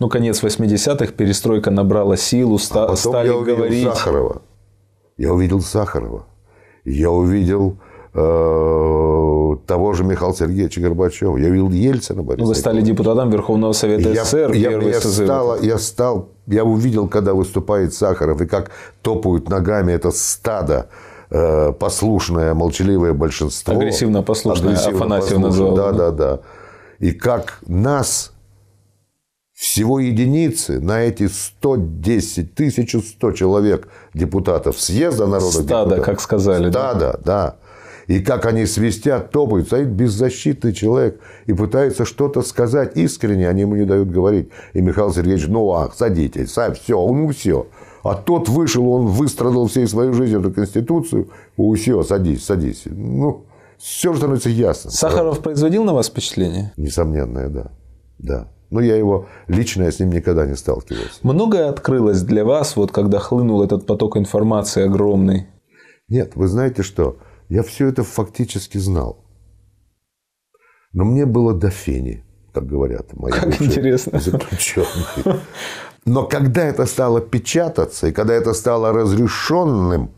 Ну, конец 80-х, перестройка набрала силу, а ста- а стали я увидел говорить... Сахарова. Я увидел Сахарова. Я увидел э, того же Михаила Сергеевича Горбачева. Я увидел Ельцина Бориса. Ну, вы стали депутатом Верховного Совета я, СССР. Я, первый я, Стал, я стал, я увидел, когда выступает Сахаров и как топают ногами это стадо э, послушное, молчаливое большинство. Агрессивно послушное, Агрессивно Афанасьев послушное, называл. Да, да, да. И как нас всего единицы на эти 110 тысяч 100 человек депутатов съезда народа Стада, депутатов. как сказали. Стада, да. да. И как они свистят, топают, стоит беззащитный человек и пытается что-то сказать искренне, они ему не дают говорить. И Михаил Сергеевич, ну ах, садитесь, сам, все, ну все. А тот вышел, он выстрадал всей своей жизнью эту Конституцию, у все, садись, садись. Ну, все становится ясно. Сахаров да. производил на вас впечатление? Несомненно, да. Да. Но я его лично я с ним никогда не сталкивался. Многое открылось для вас, вот когда хлынул этот поток информации огромный? Нет, вы знаете что? Я все это фактически знал. Но мне было до фени, так говорят мои как интересно. заключенные. Но когда это стало печататься, и когда это стало разрешенным,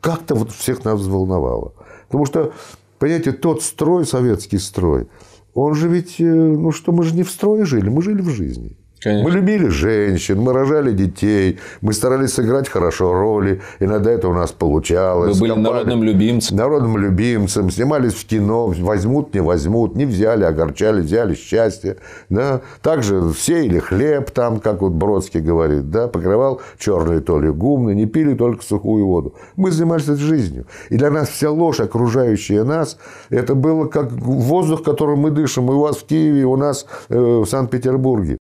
как-то вот всех нас взволновало. Потому что, понимаете, тот строй, советский строй, он же ведь, э, ну что, мы же не в строе жили, мы жили в жизни. Конечно. Мы любили женщин, мы рожали детей, мы старались сыграть хорошо роли. Иногда это у нас получалось. Вы были Компали, народным любимцем. Народным любимцем. Снимались в кино. Возьмут, не возьмут. Не взяли, огорчали, взяли счастье. Да? Также все или хлеб там, как вот Бродский говорит. Да? Покрывал черные то ли гумны. Не пили только сухую воду. Мы занимались этой жизнью. И для нас вся ложь, окружающая нас, это было как воздух, которым мы дышим. И у вас в Киеве, и у нас э, в Санкт-Петербурге.